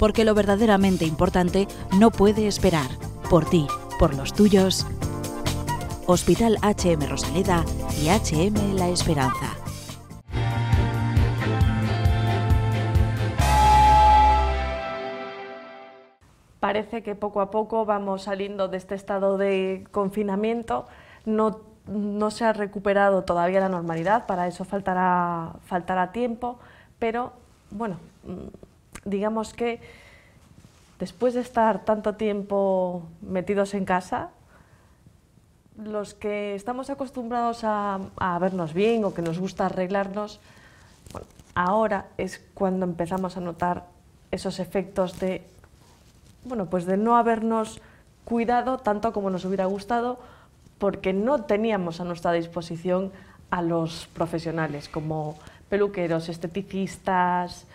porque lo verdaderamente importante no puede esperar. Por ti, por los tuyos. Hospital HM Rosaleda y HM La Esperanza. Parece que poco a poco vamos saliendo de este estado de confinamiento. No, se ha recuperado todavía la normalidad, para eso faltará, faltará tiempo, pero bueno, digamos que después de estar tanto tiempo metidos en casa, los que estamos acostumbrados a, vernos bien o que nos gusta arreglarnos, ahora es cuando empezamos a notar esos efectos de, bueno, pues de no habernos cuidado tanto como nos hubiera gustado, porque no teníamos a nuestra disposición a los profesionales como peluqueros, esteticistas,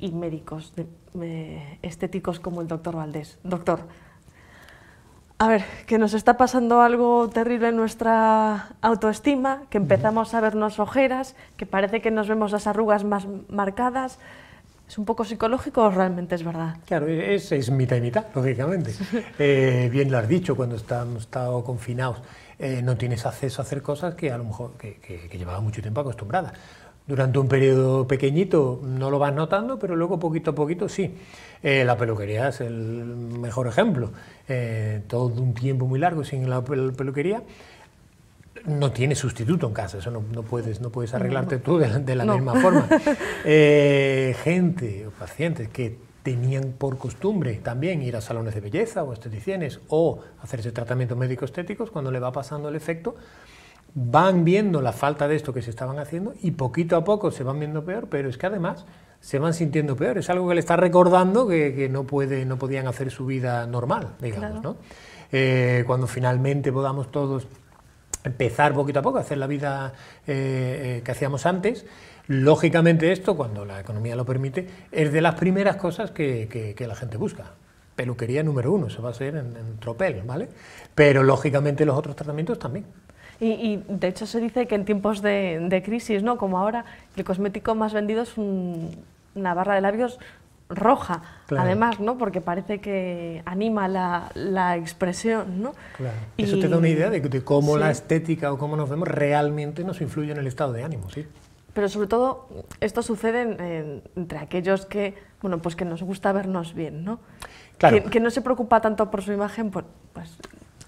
y médicos estéticos como el doctor Valdés. Doctor, a ver, que nos está pasando algo terrible en nuestra autoestima, que empezamos a vernos ojeras, que parece que nos vemos las arrugas más marcadas. ¿Es un poco psicológico o realmente es verdad? Claro, e-, es, es mitad y mitad, lógicamente. Eh, bien lo has dicho, cuando estamos estado confinados eh, no tienes acceso a hacer cosas que a lo mejor que, que llevaba mucho tiempo acostumbrada durante un periodo pequeñito no lo vas notando, pero luego poquito a poquito sí. Eh, la peluquería es el mejor ejemplo. Eh, todo un tiempo muy largo sin la peluquería no tiene sustituto en casa, eso no, puedes, no puedes arreglarte tú de, la misma forma. Eh, gente o pacientes que tenían por costumbre también ir a salones de belleza o esteticienes o hacerse tratamientos médico-estéticos, cuando le va pasando el efecto, van viendo la falta de esto que se estaban haciendo y poquito a poco se van viendo peor, pero es que además se van sintiendo peor. Es algo que le está recordando que, no, puede, no podían hacer su vida normal, digamos. ¿no? Eh, cuando finalmente podamos todos empezar poquito a poco a hacer la vida eh, eh, que hacíamos antes, lógicamente esto, cuando la economía lo permite, es de las primeras cosas que, la gente busca peluquería número uno, eso va a ser en, en, tropel, ¿vale? Pero lógicamente los otros tratamientos también. Y, de hecho se dice que en tiempos de, crisis, ¿no? como ahora, el cosmético más vendido es una barra de labios roja, además, ¿no? porque parece que anima la, la expresión. ¿no? Eso te da una idea de, cómo la estética o cómo nos vemos realmente nos influye en el estado de ánimo. ¿sí? Pero sobre todo esto sucede entre aquellos que, bueno, pues que nos gusta vernos bien, ¿no? Que, no se preocupa tanto por su imagen, pues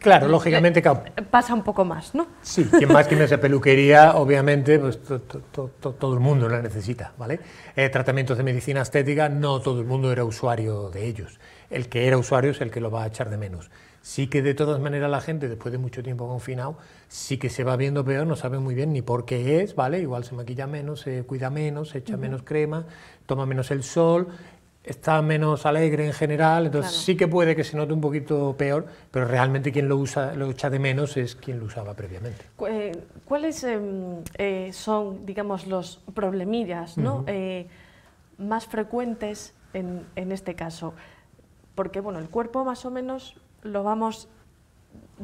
Claro, lógicamente. Eh, eh, pasa un poco más, ¿no? Sí, quien más tiene esa peluquería, obviamente, pues todo el mundo la necesita, ¿vale? Eh, tratamientos de medicina estética, no todo el mundo era usuario de ellos. El que era usuario es el que lo va a echar de menos. Sí que de todas maneras la gente, después de mucho tiempo confinado, sí que se va viendo peor, no sabe muy bien ni por qué es, ¿vale? Igual se maquilla menos, se cuida menos, se echa menos crema, toma menos el sol, está menos alegre en general, entonces sí que puede que se note un poquito peor, pero realmente quien lo usa, lo echa de menos es quien lo usaba previamente. Eh, ¿Cuáles em, eh, son, digamos, los problemillas eh, más frecuentes en, este caso? Porque, bueno, el cuerpo más o menos lo vamos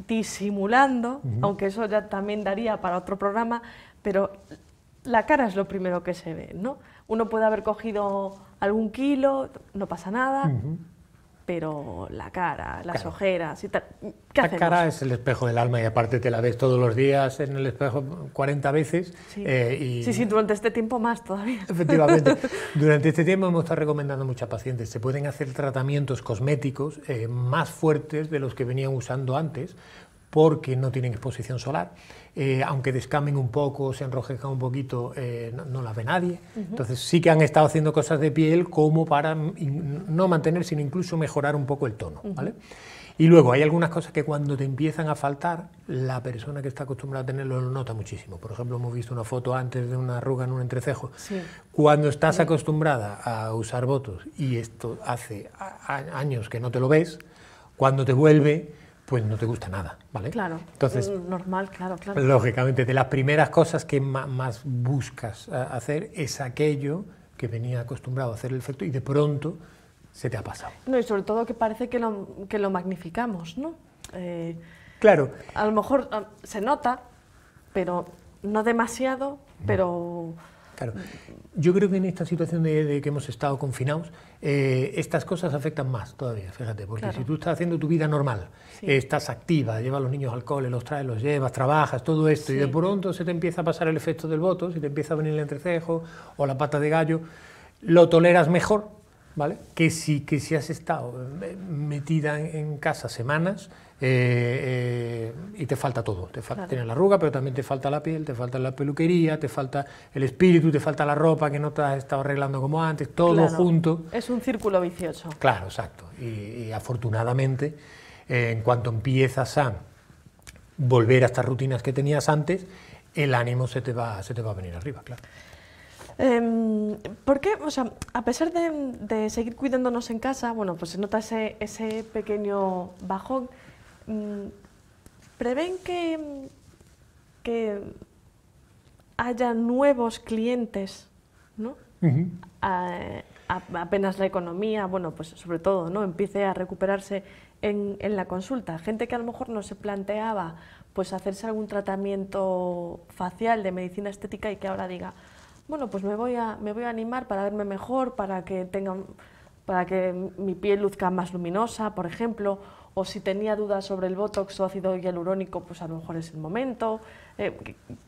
disimulando, aunque eso ya también daría para otro programa, pero la cara es lo primero que se ve, ¿no? Uno puede haber cogido algún kilo, no pasa nada, pero la cara, las ojeras y tal. la cara es el espejo del alma y aparte te la ves todos los días en el espejo 40 veces. Eh, sí, sí, durante este tiempo más todavía. Efectivamente. durante este tiempo hemos estado recomendando a muchas pacientes. Se pueden hacer tratamientos cosméticos eh, más fuertes de los que venían usando antes porque no tienen exposición solar eh, aunque descamen un poco, se enrojezcan un poquito, eh, no, la las ve nadie. Entonces sí que han estado haciendo cosas de piel como para no mantener, sino incluso mejorar un poco el tono. ¿vale? Y luego hay algunas cosas que cuando te empiezan a faltar, la persona que está acostumbrada a tenerlo lo nota muchísimo. Por ejemplo, hemos visto una foto antes de una arruga en un entrecejo. Cuando estás acostumbrada a usar votos, y esto hace años que no te lo ves, cuando te vuelve pues no te gusta nada, ¿vale? Claro. Entonces, mm, normal, claro, claro. Lógicamente, de las primeras cosas que más buscas eh, hacer es aquello que venía acostumbrado a hacer el efecto y de pronto se te ha pasado. No, y sobre todo que parece que lo, magnificamos, ¿no? Eh, claro. A lo mejor ah, se nota, pero no demasiado, pero... Claro. Yo creo que en esta situación de, que hemos estado confinados, eh, estas cosas afectan más todavía, fíjate, porque si tú estás haciendo tu vida normal, estás activa, llevas a los niños al cole, los traes, los llevas, trabajas, todo esto, y de pronto se te empieza a pasar el efecto del voto, si te empieza a venir el entrecejo o la pata de gallo, lo toleras mejor, ¿vale? Que si, que si has estado eh, metida en casa semanas eh, eh, y te falta todo. Te Tienes la arruga, pero también te falta la piel, te falta la peluquería, te falta el espíritu, te falta la ropa que no te has estado arreglando como antes, todo junto. Es un círculo vicioso. Claro, exacto. Y, afortunadamente, eh, en cuanto empiezas a volver a estas rutinas que tenías antes, el ánimo se te va, se te va a venir arriba, claro. Em, porque, o sea, a pesar de, seguir cuidándonos en casa, bueno, pues se nota ese, ese pequeño bajón, Mm, preven que, mm, que haya nuevos clientes, ¿no? apenas la economía, bueno, pues sobre todo, ¿no? Empiece a recuperarse en, la consulta. Gente que a lo mejor no se planteaba pues hacerse algún tratamiento facial de medicina estética y que ahora diga, bueno, pues me voy a, me voy a animar para verme mejor, para que tenga para que mi piel luzca más luminosa, por ejemplo, o si tenía dudas sobre el botox o ácido hialurónico, pues a lo mejor es el momento. Eh,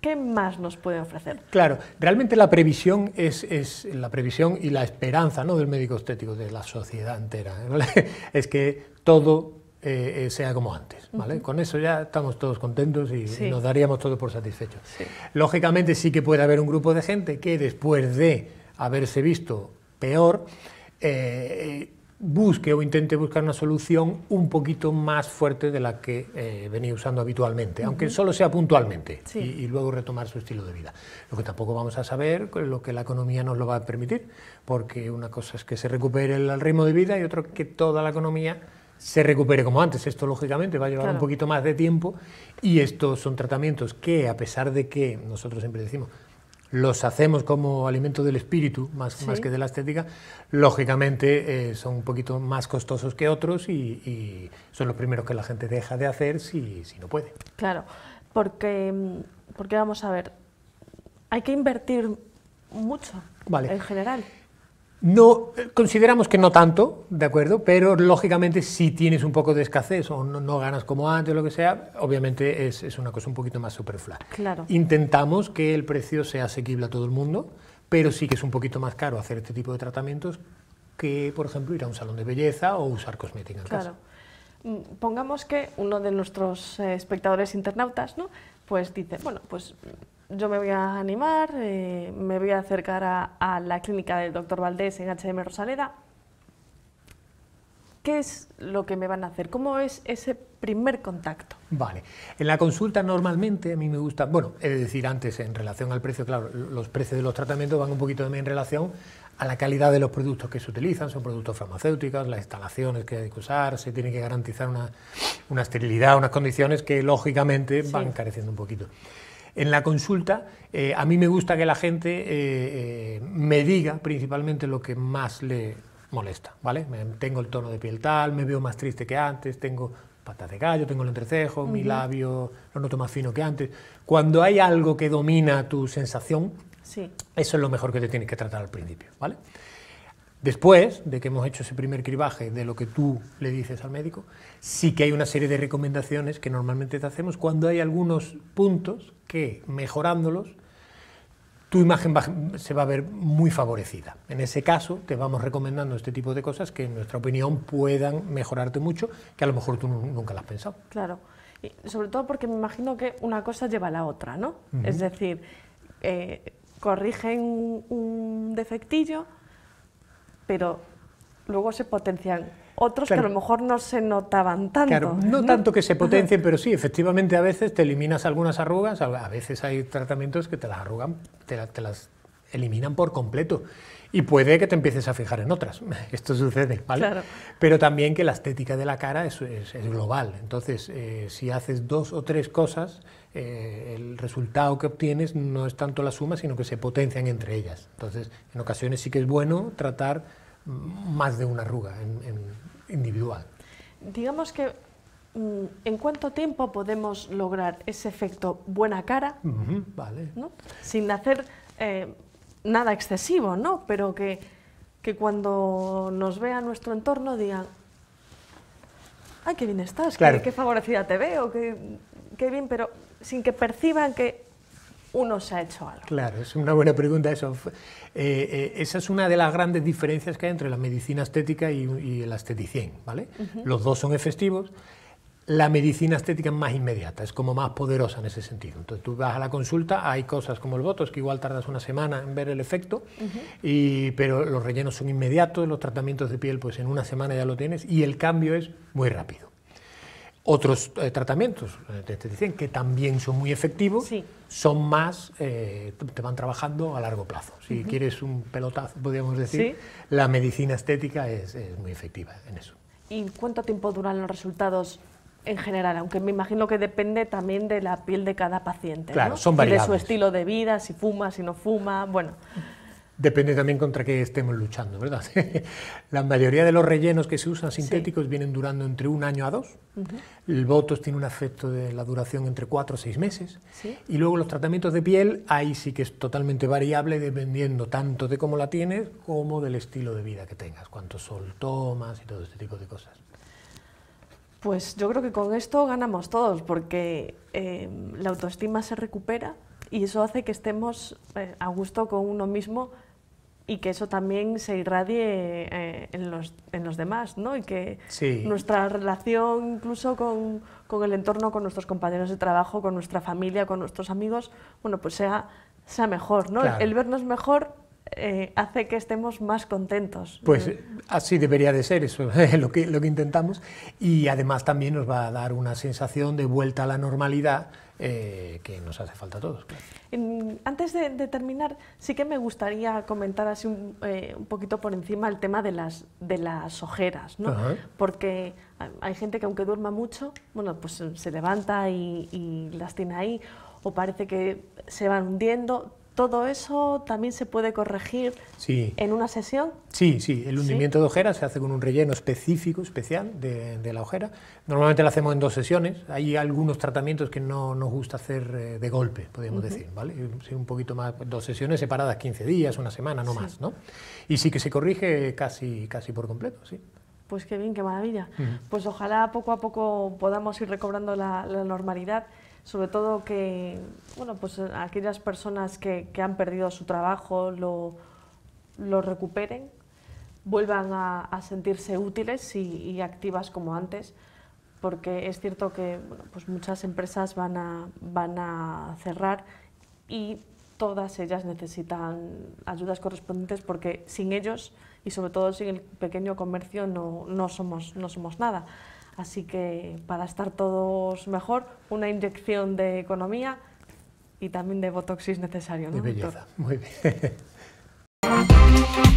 ¿Qué más nos puede ofrecer? Claro, realmente la previsión es, la previsión y la esperanza ¿no? del médico estético, de la sociedad entera, ¿eh? es que todo eh, sea como antes. ¿vale? Con eso ya estamos todos contentos y, nos daríamos todo por satisfechos. Lógicamente sí que puede haber un grupo de gente que después de haberse visto peor, eh, eh, busque o intente buscar una solución un poquito más fuerte de la que eh, venía usando habitualmente, aunque solo sea puntualmente, y, luego retomar su estilo de vida. Lo que tampoco vamos a saber, lo que la economía nos lo va a permitir, porque una cosa es que se recupere el, ritmo de vida y otra que toda la economía se recupere como antes. Esto, lógicamente, va a llevar un poquito más de tiempo y estos son tratamientos que, a pesar de que nosotros siempre decimos, los hacemos como alimento del espíritu, más, más que de la estética, lógicamente eh, son un poquito más costosos que otros y, y, son los primeros que la gente deja de hacer si, si no puede. Claro, porque, porque vamos a ver, hay que invertir mucho en general. No, eh, consideramos que no tanto, ¿de acuerdo? Pero lógicamente si tienes un poco de escasez o no, ganas como antes o lo que sea, obviamente es, una cosa un poquito más superflua. Intentamos que el precio sea asequible a todo el mundo, pero sí que es un poquito más caro hacer este tipo de tratamientos que, por ejemplo, ir a un salón de belleza o usar cosmética claro. Mm, pongamos que uno de nuestros eh, espectadores internautas, ¿no? Pues dice, bueno, pues yo me voy a animar, eh, me voy a acercar a, la clínica del doctor Valdés en HM Rosaleda. ¿Qué es lo que me van a hacer? ¿Cómo es ese primer contacto? Vale. En la consulta normalmente a mí me gusta, bueno, he de decir antes en relación al precio, claro, los precios de los tratamientos van un poquito en relación a la calidad de los productos que se utilizan, son productos farmacéuticos, las instalaciones que hay que usar, se tiene que garantizar una, una esterilidad, unas condiciones que lógicamente van careciendo un poquito. En la consulta, eh, a mí me gusta que la gente eh, eh, me diga principalmente lo que más le molesta, ¿vale? tengo el tono de piel tal, me veo más triste que antes, tengo patas de gallo, tengo el entrecejo, mi labio lo noto más fino que antes. Cuando hay algo que domina tu sensación, eso es lo mejor que te tienes que tratar al principio, ¿vale? Después de que hemos hecho ese primer cribaje de lo que tú le dices al médico, sí que hay una serie de recomendaciones que normalmente te hacemos cuando hay algunos puntos que, mejorándolos, tu imagen se va a ver muy favorecida. En ese caso, te vamos recomendando este tipo de cosas que, en nuestra opinión, puedan mejorarte mucho, que a lo mejor tú nunca las has pensado. Claro. Y sobre todo porque me imagino que una cosa lleva a la otra, ¿no? Es decir, eh, corrigen un defectillo pero luego se potencian otros que a lo mejor no se notaban tanto. Claro, no, tanto que se potencien, pero sí, efectivamente a veces te eliminas algunas arrugas, a veces hay tratamientos que te las arrugan, te, te las eliminan por completo. Y puede que te empieces a fijar en otras. Esto sucede, ¿vale? Pero también que la estética de la cara es, global. Entonces, eh, si haces dos o tres cosas, eh, el resultado que obtienes no es tanto la suma, sino que se potencian entre ellas. Entonces, en ocasiones sí que es bueno tratar más de una arruga individual. Digamos que mm, ¿En cuánto tiempo podemos lograr ese efecto buena cara? vale. Sin hacer eh, nada excesivo, ¿no? Pero que, que cuando nos vea nuestro entorno digan, ay, qué bien estás, qué, favorecida te veo, qué, bien, pero sin que perciban que uno se ha hecho algo. Claro, es una buena pregunta eso. Eh, eh, esa es una de las grandes diferencias que hay entre la medicina estética y, el esteticien. ¿vale? Los dos son efectivos la medicina estética es más inmediata, es como más poderosa en ese sentido. Entonces tú vas a la consulta, hay cosas como el botox que igual tardas una semana en ver el efecto, pero los rellenos son inmediatos, los tratamientos de piel pues en una semana ya lo tienes y el cambio es muy rápido. Otros eh, tratamientos, eh, te, estética, dicen que también son muy efectivos, son más, eh, te van trabajando a largo plazo. Si quieres un pelotazo, podríamos decir, la medicina estética es, es muy efectiva en eso. ¿Y cuánto tiempo duran los resultados en general, aunque me imagino que depende también de la piel de cada paciente. Claro, ¿no? son de su estilo de vida, si fuma, si no fuma, bueno. Depende también contra qué estemos luchando, ¿verdad? la mayoría de los rellenos que se usan sintéticos vienen durando entre un año a dos. El botox tiene un efecto de la duración entre cuatro o seis meses. Y luego los tratamientos de piel, ahí sí que es totalmente variable dependiendo tanto de cómo la tienes como del estilo de vida que tengas, cuánto sol tomas y todo este tipo de cosas. Pues yo creo que con esto ganamos todos, porque eh, la autoestima se recupera y eso hace que estemos eh, a gusto con uno mismo y que eso también se irradie eh, en, los, en, los, demás, ¿no? Y que nuestra relación incluso con, el entorno, con nuestros compañeros de trabajo, con nuestra familia, con nuestros amigos, bueno, pues sea, sea mejor, ¿no? El vernos mejor eh, hace que estemos más contentos. Pues eh, así debería de ser, eso es lo que, lo que intentamos. Y además también nos va a dar una sensación de vuelta a la normalidad eh, que nos hace falta a todos. Antes de, terminar, sí que me gustaría comentar así un, poquito por encima el tema de las, de las ojeras, ¿no? porque hay gente que aunque duerma mucho, bueno, pues se levanta y, y las tiene ahí, o parece que se van hundiendo ¿Todo eso también se puede corregir sí. en una sesión? Sí, sí. El hundimiento de ojeras se hace con un relleno específico, especial, de, la ojera. Normalmente lo hacemos en dos sesiones. Hay algunos tratamientos que no nos gusta hacer eh, de golpe, podemos decir, ¿vale? Eh, un poquito más, dos sesiones separadas, 15 días, una semana, no más, Y sí que se corrige casi, casi por completo, sí. Pues qué bien, qué maravilla. Pues ojalá poco a poco podamos ir recobrando la normalidad sobre todo que, bueno, pues eh, aquellas personas que, han perdido su trabajo lo, recuperen, vuelvan a, sentirse útiles y, activas como antes, porque es cierto que pues muchas empresas van a, cerrar y todas ellas necesitan ayudas correspondientes porque sin ellos y sobre todo sin el pequeño comercio no somos nada. Así que para estar todos mejor, una inyección de economía y también de botox necesario. de muy bien.